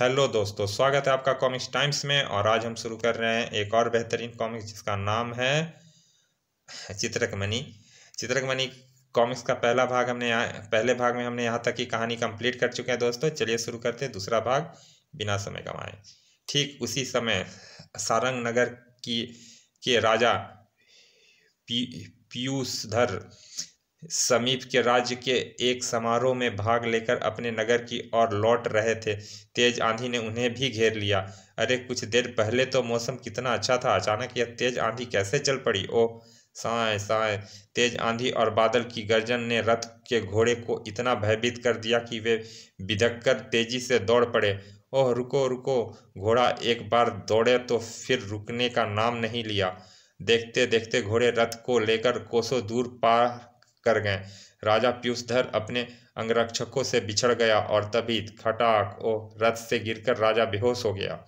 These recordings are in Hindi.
हेलो दोस्तों स्वागत है आपका कॉमिक्स टाइम्स में और आज हम शुरू कर रहे हैं एक और बेहतरीन कॉमिक्स जिसका नाम है चित्रकमणि चित्रकमणि कॉमिक्स का पहला भाग हमने यहाँ पहले भाग में हमने यहाँ तक की कहानी कंप्लीट कर चुके हैं दोस्तों चलिए शुरू करते हैं दूसरा भाग बिना समय गंवाए ठीक उसी समय सारंग नगर की के राजा पी पीयूषधर समीप के राज्य के एक समारोह में भाग लेकर अपने नगर की ओर लौट रहे थे तेज आंधी ने उन्हें भी घेर लिया अरे कुछ देर पहले तो मौसम कितना अच्छा था अचानक यह तेज आंधी कैसे चल पड़ी ओह साय साय तेज आंधी और बादल की गर्जन ने रथ के घोड़े को इतना भयभीत कर दिया कि वे बिधक कर तेजी से दौड़ पड़े ओह रुको रुको घोड़ा एक बार दौड़े तो फिर रुकने का नाम नहीं लिया देखते देखते घोड़े रथ को लेकर कोसों दूर पार कर गए राजा पीयूषधर अपने अंगरक्षकों से बिछड़ गया और तभी खटाक ओ रथ से गिरकर राजा बेहोश हो गया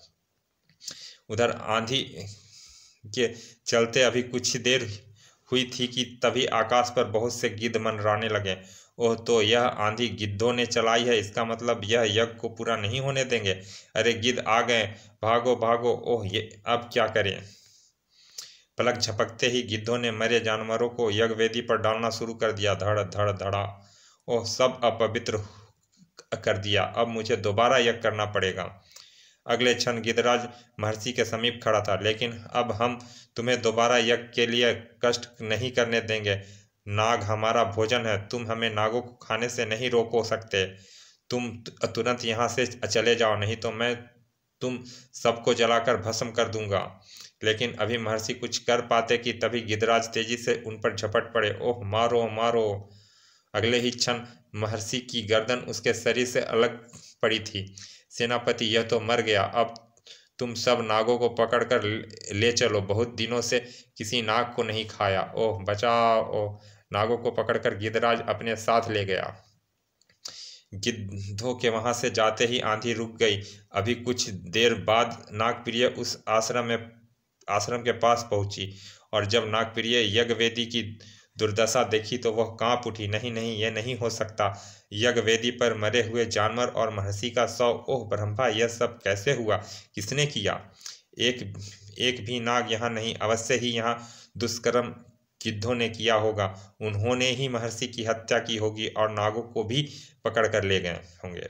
उधर आंधी के चलते अभी कुछ देर हुई थी कि तभी आकाश पर बहुत से गिद्ध मनराने लगे ओह तो यह आंधी गिद्धों ने चलाई है इसका मतलब यह यज्ञ को पूरा नहीं होने देंगे अरे गिद्ध आ गए भागो भागो ओह ये अब क्या करें पलक झपकते ही गिद्धों ने मरे जानवरों को यज्ञ वेदी पर डालना शुरू कर दिया धड़ धड़ धड़ा ओह सब अपवित्र कर दिया अब मुझे दोबारा यज्ञ करना पड़ेगा अगले क्षण गिद्धराज महर्षि के समीप खड़ा था लेकिन अब हम तुम्हें दोबारा यज्ञ के लिए कष्ट नहीं करने देंगे नाग हमारा भोजन है तुम हमें नागों को खाने से नहीं रोको सकते तुम तुरंत यहाँ से चले जाओ नहीं तो मैं तुम सबको जलाकर भस्म कर दूंगा लेकिन अभी महर्षि कुछ कर पाते कि तभी गिदराज तेजी से उन पर झपट पड़े ओह मारो मारो अगले ही क्षण महर्षि की गर्दन उसके शरीर से अलग पड़ी थी सेनापति यह तो मर गया अब तुम सब नागों को पकड़कर ले चलो बहुत दिनों से किसी नाग को नहीं खाया ओह बचाओ ओह नागों को पकड़कर गिदराज अपने साथ ले गया गिद्धों के वहां से जाते ही आंधी रुक गई अभी कुछ देर बाद नागप्रिय उस आश्रम में आश्रम के पास पहुंची और जब नागप्रिय यज्ञवेदी की दुर्दशा देखी तो वह कांप उठी नहीं नहीं यह नहीं हो सकता यज्ञवेदी पर मरे हुए जानवर और महर्षि का शव ओह ब्रह्मा यह सब कैसे हुआ किसने किया एक एक भी नाग यहाँ नहीं अवश्य ही यहाँ दुष्कर्म गिद्धों ने किया होगा उन्होंने ही महर्षि की हत्या की होगी और नागों को भी पकड़ कर ले गए होंगे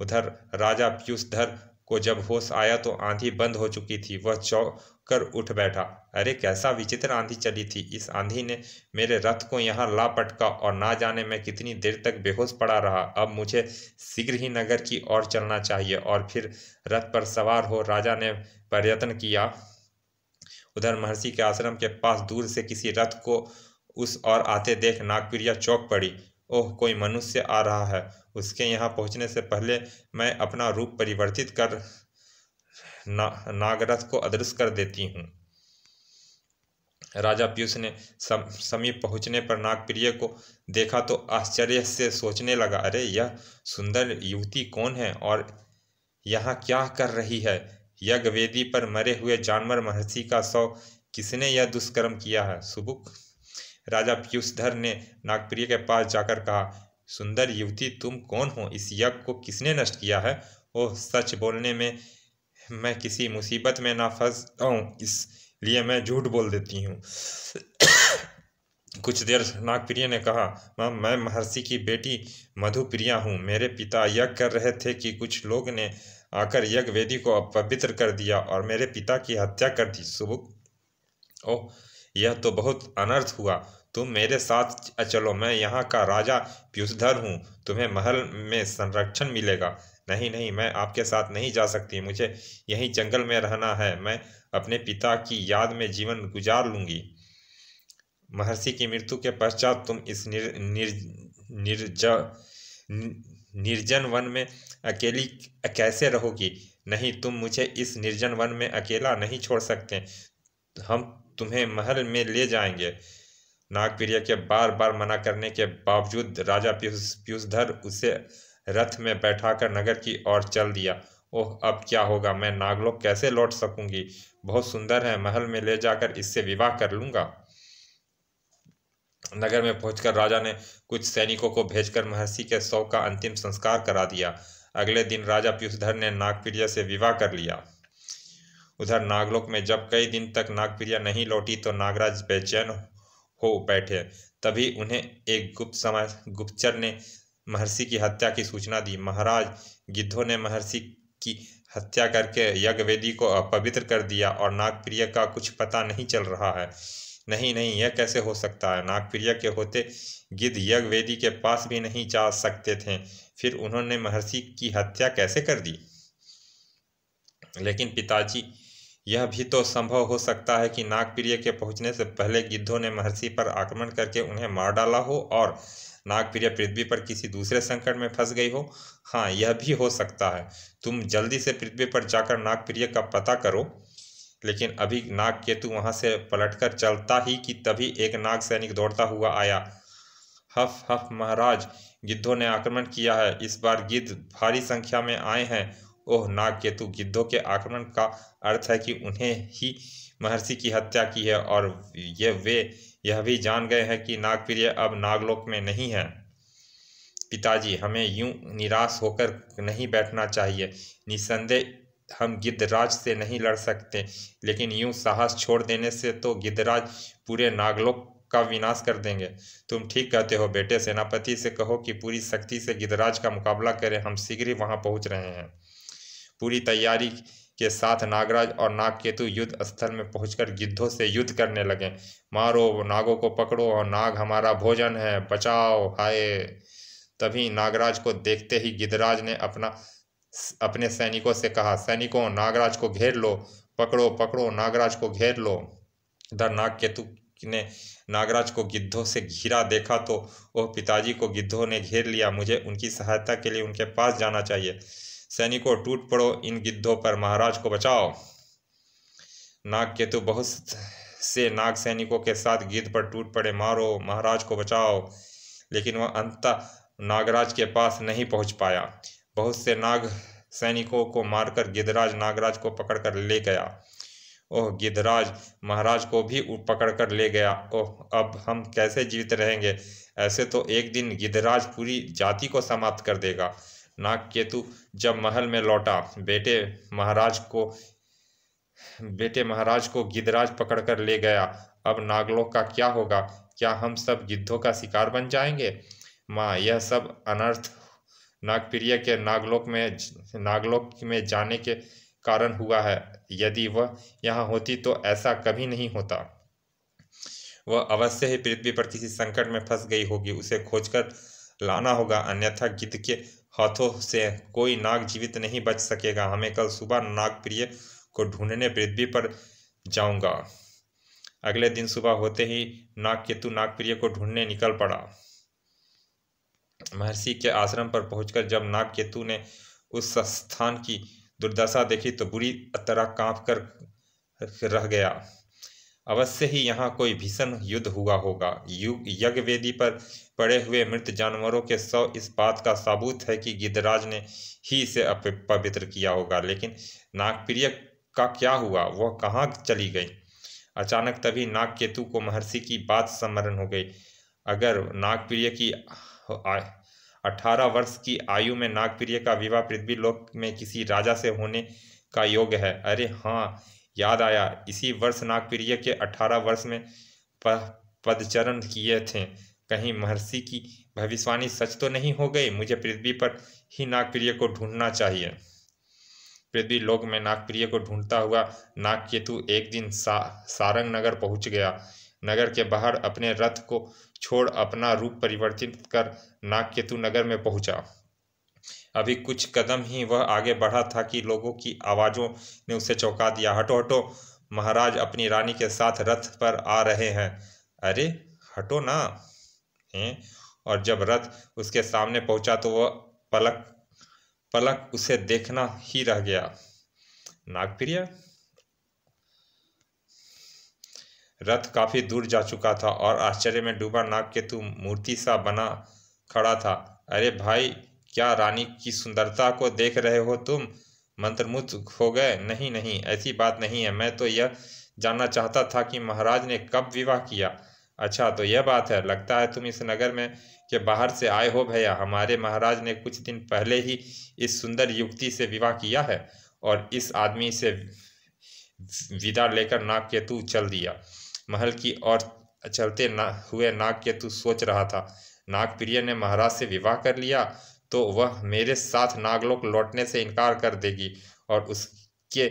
उधर राजा पीयूषधर को जब होश आया तो आंधी बंद हो चुकी थी वह चौक कर उठ बैठा अरे कैसा विचित्र आंधी चली थी इस आंधी ने मेरे रथ को यहाँ ला पटका और ना जाने में कितनी देर तक बेहोश पड़ा रहा अब मुझे शीघ्र ही नगर की ओर चलना चाहिए और फिर रथ पर सवार हो राजा ने प्रयत्न किया उधर महर्षि के आश्रम के पास दूर से किसी रथ को उस और आते देख नागप्रिया चौक पड़ी ओह कोई मनुष्य आ रहा है उसके यहाँ पहुँचने से पहले मैं अपना रूप परिवर्तित कर ना नागरथ को अदृश्य कर देती हूँ राजा पीयूष ने सम, समीप पहुँचने पर नागप्रिय को देखा तो आश्चर्य से सोचने लगा अरे यह सुंदर युवती कौन है और यहाँ क्या कर रही है यज्ञ वेदी पर मरे हुए जानवर महर्षि का शव किसने यह दुष्कर्म किया है सुबुक राजा पीयूषधर ने नागप्रिय के पास जाकर कहा सुंदर युवती तुम कौन हो इस यज्ञ को किसने नष्ट किया है ओह सच बोलने में मैं किसी मुसीबत में ना फंस जाऊँ इसलिए मैं झूठ बोल देती हूँ कुछ देर नागप्रिय ने कहा माम मैं महर्षि की बेटी मधुप्रिया हूँ मेरे पिता यज्ञ कर रहे थे कि कुछ लोग ने आकर यज्ञ वेदी को अपवित्र कर दिया और मेरे पिता की हत्या कर दी सुबुक ओह यह तो बहुत अनर्थ हुआ तुम मेरे साथ चलो मैं यहाँ का राजा पीयूषधर हूँ तुम्हें महल में संरक्षण मिलेगा नहीं नहीं मैं आपके साथ नहीं जा सकती मुझे यहीं जंगल में रहना है मैं अपने पिता की याद में जीवन गुजार लूँगी महर्षि की मृत्यु के पश्चात तुम इस निर, निर, निर्ज निर्जन वन में अकेली कैसे रहोगी नहीं तुम मुझे इस निर्जन वन में अकेला नहीं छोड़ सकते हम तुम्हें महल में ले जाएंगे नागप्रिया के बार बार मना करने के बावजूद राजा पीयूष पीयूषधर उसे रथ में बैठाकर नगर की ओर चल दिया ओह अब क्या होगा मैं नागलोक कैसे लौट सकूंगी बहुत सुंदर है महल में ले जाकर इससे विवाह कर लूंगा नगर में पहुंचकर राजा ने कुछ सैनिकों को भेजकर महर्षि के शव का अंतिम संस्कार करा दिया अगले दिन राजा पीयूषधर ने नागप्रिया से विवाह कर लिया उधर नागलोक में जब कई दिन तक नागप्रिया नहीं लौटी तो नागराज बेचैन हो बैठे तभी उन्हें एक गुप्त समय गुप्तचर ने महर्षि की हत्या की सूचना दी महाराज गिद्धों ने महर्षि की हत्या करके यज्ञवेदी को अपवित्र कर दिया और नागप्रिय का कुछ पता नहीं चल रहा है नहीं नहीं यह कैसे हो सकता है नागप्रिय के होते गिद्ध यज्ञवेदी के पास भी नहीं जा सकते थे फिर उन्होंने महर्षि की हत्या कैसे कर दी लेकिन पिताजी यह भी तो संभव हो सकता है कि नागप्रिय के पहुंचने से पहले गिद्धों ने महर्षि पर आक्रमण करके उन्हें मार डाला हो और नागप्रिय पृथ्वी पर किसी दूसरे संकट में फंस गई हो हाँ यह भी हो सकता है तुम जल्दी से पृथ्वी पर जाकर नागप्रिय का पता करो लेकिन अभी नाग केतु वहाँ से पलटकर चलता ही कि तभी एक नाग सैनिक दौड़ता हुआ आया हफ हफ महाराज गिद्धों ने आक्रमण किया है इस बार गिद्ध भारी संख्या में आए हैं ओह नाग केतु गिद्धों के आक्रमण का अर्थ है कि उन्हें ही महर्षि की हत्या की है और ये वे यह भी जान गए हैं कि नागप्रिय अब नागलोक में नहीं है पिताजी हमें यूं निराश होकर नहीं बैठना चाहिए निसंदेह हम गिद्धराज से नहीं लड़ सकते लेकिन यूं साहस छोड़ देने से तो गिद्धराज पूरे नागलोक का विनाश कर देंगे तुम ठीक कहते हो बेटे सेनापति से कहो कि पूरी शक्ति से गिद्धराज का मुकाबला करें हम शीघ्र ही वहां पहुंच रहे हैं पूरी तैयारी के साथ नागराज और नागकेतु युद्ध स्थल में पहुंचकर गिद्धों से युद्ध करने लगे मारो नागों को पकड़ो और नाग हमारा भोजन है बचाओ हाय तभी नागराज को देखते ही गिद्धराज ने अपना अपने सैनिकों से कहा सैनिकों नागराज को घेर लो पकड़ो पकड़ो नागराज को घेर लो इधर नागकेतु ने नागराज को गिद्धों से घिरा देखा तो वह पिताजी को गिद्धों ने घेर लिया मुझे उनकी सहायता के लिए उनके पास जाना चाहिए सैनिकों टूट पड़ो इन गिद्धों पर महाराज को बचाओ नाग केतु बहुत से नाग सैनिकों के साथ गिद्ध पर टूट पड़े मारो महाराज को बचाओ लेकिन वह अंत नागराज के पास नहीं पहुंच पाया बहुत से नाग सैनिकों को मारकर गिद्धराज नागराज को पकड़कर ले गया ओह गिद्धराज महाराज को भी पकड़ कर ले गया ओह अब हम कैसे जीवित रहेंगे ऐसे तो एक दिन गिद्धराज पूरी जाति को समाप्त कर देगा नाग केतु जब महल में लौटा बेटे महाराज को बेटे महाराज को गिदराज पकड़कर ले गया अब नागलों का क्या होगा क्या हम सब गिद्धों का शिकार बन जाएंगे माँ यह सब अनर्थ नागप्रिय के नागलोक में नागलोक में जाने के कारण हुआ है यदि वह यहाँ होती तो ऐसा कभी नहीं होता वह अवश्य ही पृथ्वी पर किसी संकट में फंस गई होगी उसे खोजकर लाना होगा अन्यथा गिद्ध के हाथों से कोई नाग जीवित नहीं बच सकेगा हमें कल सुबह नागप्रिय को ढूंढने पृथ्वी पर जाऊंगा अगले दिन सुबह होते ही नाग केतु नागप्रिय को ढूंढने निकल पड़ा महर्षि के आश्रम पर पहुंचकर जब नाग केतु ने उस स्थान की दुर्दशा देखी तो बुरी तरह कांप कर रह गया अवश्य ही यहाँ कोई भीषण युद्ध हुआ होगा यज्ञ वेदी पर पड़े हुए मृत जानवरों के सौ इस बात का सबूत है कि गिद्धराज ने ही इसे पवित्र किया होगा लेकिन नागप्रिय का क्या हुआ वह कहाँ चली गई अचानक तभी नागकेतु को महर्षि की बात स्मरण हो गई अगर नागप्रिय की अठारह वर्ष की आयु में नागप्रिय का विवाह पृथ्वी लोक में किसी राजा से होने का योग है अरे हाँ याद आया इसी वर्ष नागप्रिय के अठारह वर्ष में पदचरण किए थे कहीं महर्षि की भविष्यवाणी सच तो नहीं हो गई मुझे पृथ्वी पर ही नागप्रिय को ढूंढना चाहिए पृथ्वी लोक में नागप्रिय को ढूंढता हुआ नागकेतु एक दिन सा, सारंग नगर पहुंच गया नगर के बाहर अपने रथ को छोड़ अपना रूप परिवर्तित कर नागकेतु नगर में पहुंचा अभी कुछ कदम ही वह आगे बढ़ा था कि लोगों की आवाज़ों ने उसे चौंका दिया हटो हटो महाराज अपनी रानी के साथ रथ पर आ रहे हैं अरे हटो ना हैं और जब रथ उसके सामने पहुंचा तो वह पलक पलक उसे देखना ही रह गया नागप्रिय रथ काफी दूर जा चुका था और आश्चर्य में डूबा नाग केतु मूर्ति सा बना खड़ा था अरे भाई क्या रानी की सुंदरता को देख रहे हो तुम मंत्रमुग्ध हो गए नहीं नहीं ऐसी बात नहीं है मैं तो यह जानना चाहता था कि महाराज ने कब विवाह किया अच्छा तो यह बात है लगता है तुम इस नगर में के बाहर से आए हो भैया हमारे महाराज ने कुछ दिन पहले ही इस सुंदर युक्ति से विवाह किया है और इस आदमी से विदा लेकर नाग केतु चल दिया महल की ओर चलते ना हुए नाग केतु सोच रहा था नागप्रिय ने महाराज से विवाह कर लिया तो वह मेरे साथ नागलोक लौटने से इनकार कर देगी और उसके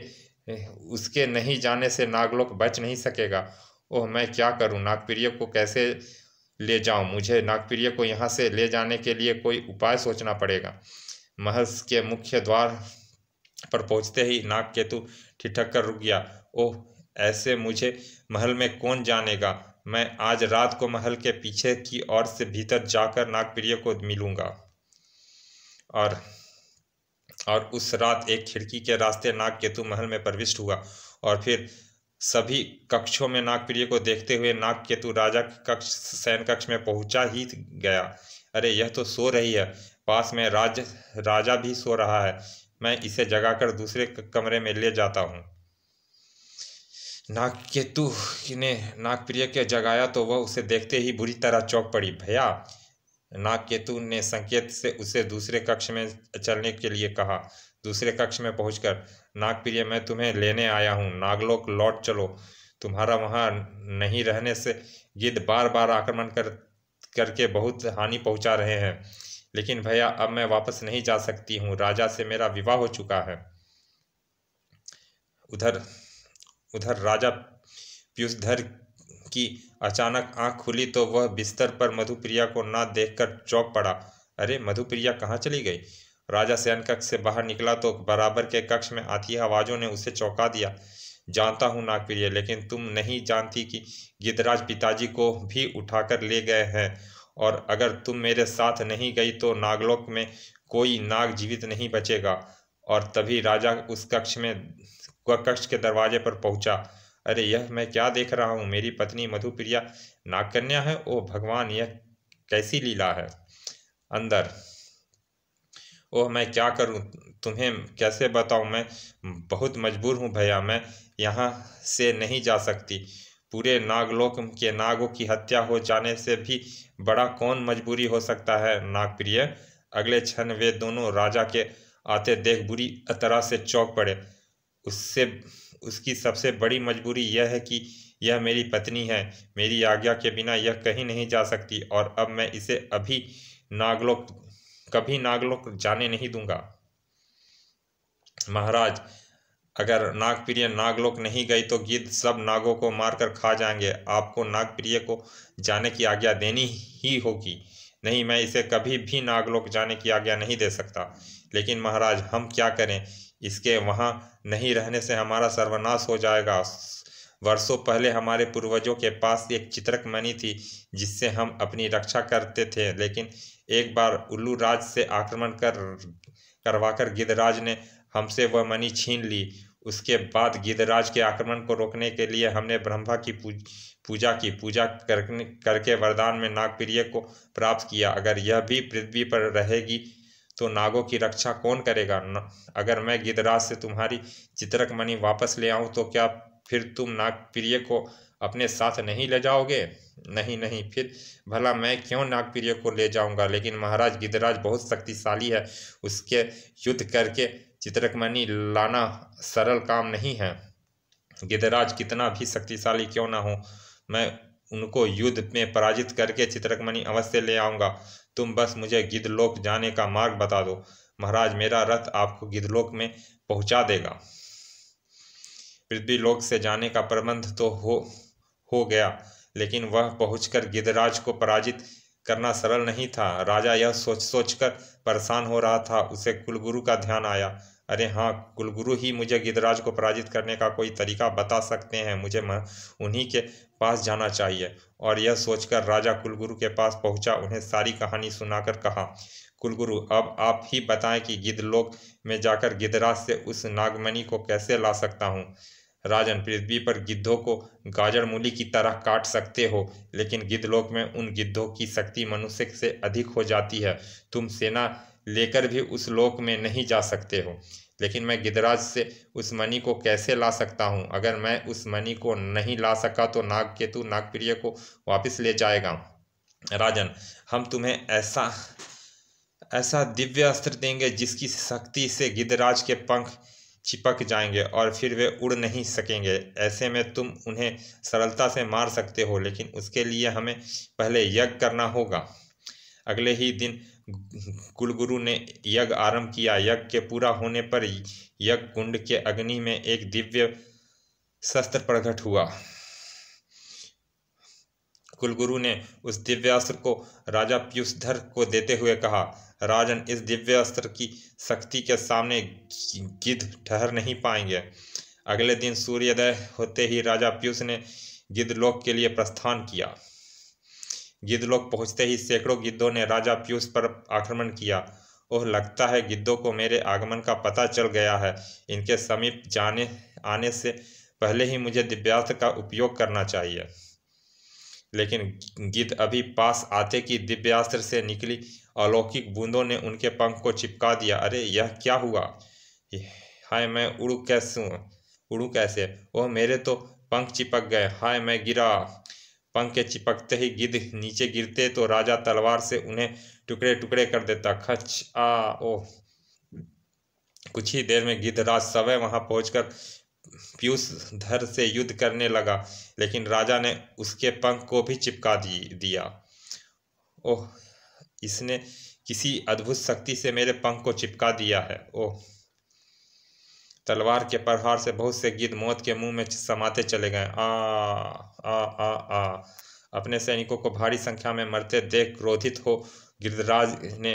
उसके नहीं जाने से नागलोक बच नहीं सकेगा ओह मैं क्या करूं नागप्रिय को कैसे ले जाऊं मुझे नागप्रिय को यहाँ से ले जाने के लिए कोई उपाय सोचना पड़ेगा महस के मुख्य द्वार पर पहुंचते ही नाग केतु ठिठक कर रुक गया ओह ऐसे मुझे महल में कौन जानेगा मैं आज रात को महल के पीछे की ओर से भीतर जाकर नागप्रिय को मिलूंगा और और उस रात एक खिड़की के रास्ते नाग केतु महल में प्रविष्ट हुआ और फिर सभी कक्षों में नागप्रिय को देखते हुए नाग केतु राजा कक्ष सैन कक्ष में पहुंचा ही गया अरे यह तो सो रही है पास में राज राजा भी सो रहा है मैं इसे जगाकर दूसरे कमरे में ले जाता हूँ नाग केतु ने नागप्रिय के जगाया तो वह उसे देखते ही बुरी तरह चौंक पड़ी भैया नागकेतु ने संकेत से उसे दूसरे कक्ष में चलने के लिए कहा दूसरे कक्ष में पहुंचकर नागप्रिय मैं तुम्हें लेने आया हूं नागलोक लौट चलो तुम्हारा वहां नहीं रहने से गिद्ध बार बार आक्रमण कर करके बहुत हानि पहुंचा रहे हैं लेकिन भैया अब मैं वापस नहीं जा सकती हूँ राजा से मेरा विवाह हो चुका है उधर उधर राजा पीयूषधर कि अचानक आंख खुली तो वह बिस्तर पर मधुप्रिया को ना देखकर चौंक पड़ा अरे मधुप्रिया कहाँ चली गई राजा शयन कक्ष से बाहर निकला तो बराबर के कक्ष में आती आवाज़ों ने उसे चौंका दिया जानता हूँ नागप्रिय लेकिन तुम नहीं जानती कि गिदराज पिताजी को भी उठाकर ले गए हैं और अगर तुम मेरे साथ नहीं गई तो नागलोक में कोई नाग जीवित नहीं बचेगा और तभी राजा उस कक्ष में कक्ष के दरवाजे पर पहुंचा अरे यह मैं क्या देख रहा हूँ मेरी पत्नी मधुप्रिया नागकन्या है ओ भगवान यह कैसी लीला है अंदर ओह मैं क्या करूं तुम्हें कैसे बताऊं मैं बहुत मजबूर हूं भैया मैं यहाँ से नहीं जा सकती पूरे नागलोक के नागों की हत्या हो जाने से भी बड़ा कौन मजबूरी हो सकता है नागप्रिय अगले क्षण वे दोनों राजा के आते देख बुरी तरह से चौंक पड़े उससे उसकी सबसे बड़ी मजबूरी यह है कि यह मेरी पत्नी है मेरी आज्ञा के बिना यह कहीं नहीं जा सकती और अब मैं इसे अभी नागलोक कभी नागलोक जाने नहीं दूंगा महाराज अगर नागप्रिय नागलोक नहीं गई तो गिद्ध सब नागों को मारकर खा जाएंगे आपको नागप्रिय को जाने की आज्ञा देनी ही होगी नहीं मैं इसे कभी भी नागलोक जाने की आज्ञा नहीं दे सकता लेकिन महाराज हम क्या करें इसके वहाँ नहीं रहने से हमारा सर्वनाश हो जाएगा वर्षों पहले हमारे पूर्वजों के पास एक चित्रक मनी थी जिससे हम अपनी रक्षा करते थे लेकिन एक बार उल्लू राज से आक्रमण कर करवाकर गिदराज ने हमसे वह मनी छीन ली उसके बाद गिदराज के आक्रमण को रोकने के लिए हमने ब्रह्मा की पूज पूजा की पूजा करके वरदान में नागप्रिय को प्राप्त किया अगर यह भी पृथ्वी पर रहेगी तो नागों की रक्षा कौन करेगा न अगर मैं गिदराज से तुम्हारी चित्रक मणि वापस ले आऊँ तो क्या फिर तुम नागप्रिय को अपने साथ नहीं ले जाओगे नहीं नहीं फिर भला मैं क्यों नागप्रिय को ले जाऊंगा लेकिन महाराज गिदराज बहुत शक्तिशाली है उसके युद्ध करके चित्रकमणि लाना सरल काम नहीं है गिदराज कितना भी शक्तिशाली क्यों ना हो मैं उनको युद्ध में पराजित करके चित्रकमणि अवश्य ले आऊँगा तुम बस मुझे गिद्धलोक जाने का मार्ग बता दो महाराज मेरा रथ आपको गिद्धलोक में पहुँचा देगा पृथ्वीलोक से जाने का प्रबंध तो हो हो गया लेकिन वह पहुंचकर गिदराज को पराजित करना सरल नहीं था राजा यह सोच सोचकर परेशान हो रहा था उसे कुलगुरु का ध्यान आया अरे हाँ कुलगुरु ही मुझे गिदराज को पराजित करने का कोई तरीका बता सकते हैं मुझे उन्हीं के पास जाना चाहिए और यह सोचकर राजा कुलगुरु के पास पहुंचा उन्हें सारी कहानी सुनाकर कहा कुलगुरु अब आप ही बताएं कि गिदलोक में जाकर गिदराज से उस नागमणि को कैसे ला सकता हूँ राजन पृथ्वी पर गिद्धों को गाजर मूली की तरह काट सकते हो लेकिन गिद्धलोक में उन गिद्धों की शक्ति मनुष्य से अधिक हो जाती है तुम सेना लेकर भी उस लोक में नहीं जा सकते हो लेकिन मैं गिदराज से उस मणि को कैसे ला सकता हूँ अगर मैं उस मणि को नहीं ला सका तो नाग केतु नागप्रिय को वापस ले जाएगा राजन हम तुम्हें ऐसा ऐसा दिव्य अस्त्र देंगे जिसकी शक्ति से गिदराज के पंख चिपक जाएंगे और फिर वे उड़ नहीं सकेंगे ऐसे में तुम उन्हें सरलता से मार सकते हो लेकिन उसके लिए हमें पहले यज्ञ करना होगा अगले ही दिन कुलगुरु ने यज्ञ आरंभ किया यज्ञ के पूरा होने पर यज्ञ कुंड के अग्नि में एक दिव्य शस्त्र प्रकट हुआ कुलगुरु ने उस दिव्यास्त्र को राजा पीयूषधर को देते हुए कहा राजन इस दिव्यास्त्र की शक्ति के सामने गिद्ध ठहर नहीं पाएंगे अगले दिन सूर्योदय होते ही राजा पीयूष ने गिद्ध लोक के लिए प्रस्थान किया गिद्ध लोग पहुंचते ही सैकड़ों गिद्धों ने राजा पीयूष पर आक्रमण किया और लगता है गिद्धों को मेरे आगमन का पता चल गया है इनके समीप जाने आने से पहले ही मुझे दिव्यास्त्र का उपयोग करना चाहिए लेकिन गिद्ध अभी पास आते कि दिव्यास्त्र से निकली अलौकिक बूंदों ने उनके पंख को चिपका दिया अरे यह क्या हुआ हाय मैं उड़ू कैसे उड़ू कैसे ओह मेरे तो पंख चिपक गए हाय मैं गिरा पंख के चिपकते ही गिद्ध नीचे गिरते तो राजा तलवार से उन्हें टुकड़े टुकड़े कर देता खच आ ओ कुछ ही देर में राज सवय वहां पहुंचकर पीयूष धर से युद्ध करने लगा लेकिन राजा ने उसके पंख को भी चिपका दिया ओह इसने किसी अद्भुत शक्ति से मेरे पंख को चिपका दिया है ओह तलवार के प्रहार से बहुत से गिद्ध मौत के मुंह में समाते चले गए आ आ आ आ अपने सैनिकों को भारी संख्या में मरते देख क्रोधित हो गिरधराज ने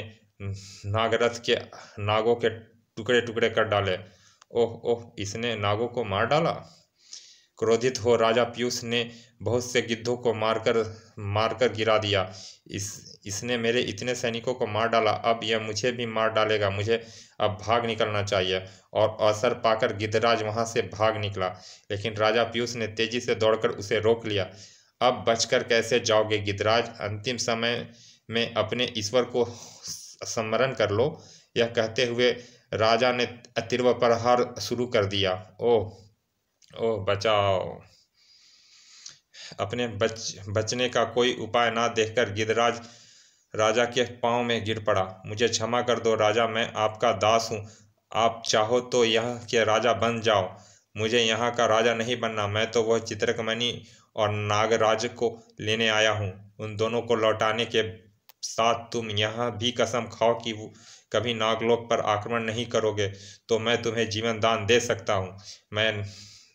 नागरथ के नागों के टुकड़े टुकड़े कर डाले ओह ओह इसने नागों को मार डाला क्रोधित हो राजा पीयूष ने बहुत से गिद्धों को मारकर मारकर गिरा दिया इस इसने मेरे इतने सैनिकों को मार डाला अब यह मुझे भी मार डालेगा मुझे अब भाग निकलना चाहिए और अवसर पाकर गिद्धराज वहां से भाग निकला लेकिन राजा पीयूष ने तेजी से दौड़कर उसे रोक लिया अब बचकर कैसे जाओगे गिद्धराज अंतिम समय में अपने ईश्वर को स्मरण कर लो यह कहते हुए राजा ने तीव्र प्रहार शुरू कर दिया ओह ओ बचाओ अपने बच बचने का कोई उपाय ना देखकर गिदराज राजा के पाँव में गिर पड़ा मुझे क्षमा कर दो राजा मैं आपका दास हूँ आप चाहो तो यह के राजा बन जाओ मुझे यहाँ का राजा नहीं बनना मैं तो वह चित्रकमणि और नागराज को लेने आया हूँ उन दोनों को लौटाने के साथ तुम यहाँ भी कसम खाओ कि कभी नागलोक पर आक्रमण नहीं करोगे तो मैं तुम्हें जीवन दान दे सकता हूँ मैं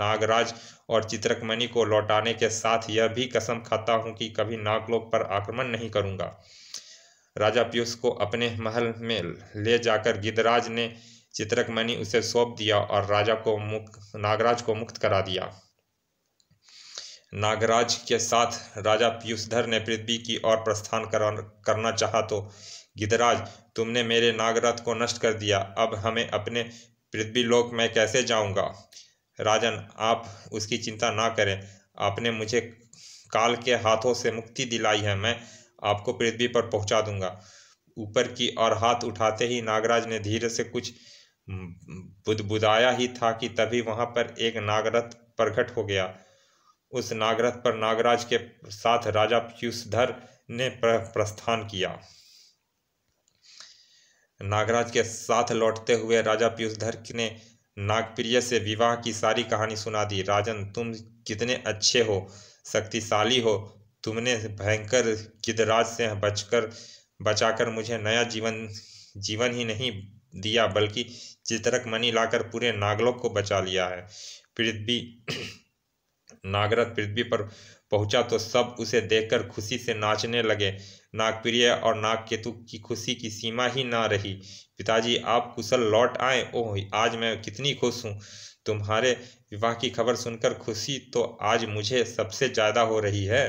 नागराज और चित्रकमणि को लौटाने के साथ यह भी कसम खाता हूँ कि कभी नागलोक पर आक्रमण नहीं करूँगा राजा पीयूष को अपने महल में ले जाकर गिदराज ने चित्रकमणि उसे सौंप दिया और राजा को मुक्त नागराज को मुक्त करा दिया नागराज के साथ राजा पीयूषधर ने पृथ्वी की ओर प्रस्थान करना चाहा तो गिदराज तुमने मेरे नागरथ को नष्ट कर दिया अब हमें अपने पृथ्वी लोक में कैसे जाऊंगा राजन आप उसकी चिंता ना करें आपने मुझे काल के हाथों से मुक्ति दिलाई है मैं आपको पृथ्वी पर पहुंचा दूंगा ऊपर की और हाथ उठाते ही नागराज ने धीरे से कुछ बुदबुदाया ही था कि तभी वहां पर एक नागरथ प्रकट हो गया उस नागरथ पर नागराज के साथ राजा पीयूषधर ने प्रस्थान किया नागराज के साथ लौटते हुए राजा पीयूषधर ने नागप्रिय से विवाह की सारी कहानी सुना दी राजन तुम कितने अच्छे हो शक्तिशाली हो तुमने भयंकर गिदराज से बचकर बचाकर मुझे नया जीवन जीवन ही नहीं दिया बल्कि चित्रक मणि लाकर पूरे नागलोक को बचा लिया है पृथ्वी नागरथ पृथ्वी पर पहुंचा तो सब उसे देखकर खुशी से नाचने लगे नागप्रिय और नागकेतु की खुशी की सीमा ही ना रही पिताजी आप कुशल लौट आए ओह आज मैं कितनी खुश हूँ तुम्हारे विवाह की खबर सुनकर खुशी तो आज मुझे सबसे ज़्यादा हो रही है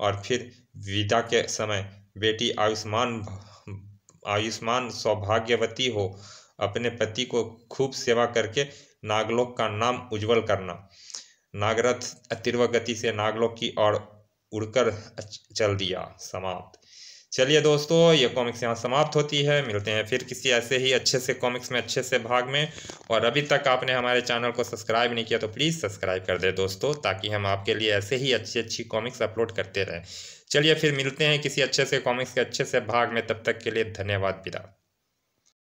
और फिर विदा के समय बेटी आयुष्मान आयुष्मान सौभाग्यवती हो अपने पति को खूब सेवा करके नागलोक का नाम उज्जवल करना नागरथ तीव्र गति से नागलोक की ओर उड़कर चल दिया समाप्त चलिए दोस्तों ये कॉमिक्स यहाँ समाप्त होती है मिलते हैं फिर किसी ऐसे ही अच्छे से कॉमिक्स में अच्छे से भाग में और अभी तक आपने हमारे चैनल को सब्सक्राइब नहीं किया तो प्लीज़ सब्सक्राइब कर दे दोस्तों ताकि हम आपके लिए ऐसे ही अच्छी अच्छी कॉमिक्स अपलोड करते रहें चलिए फिर मिलते हैं किसी अच्छे से कॉमिक्स के अच्छे से भाग में तब तक के लिए धन्यवाद पिता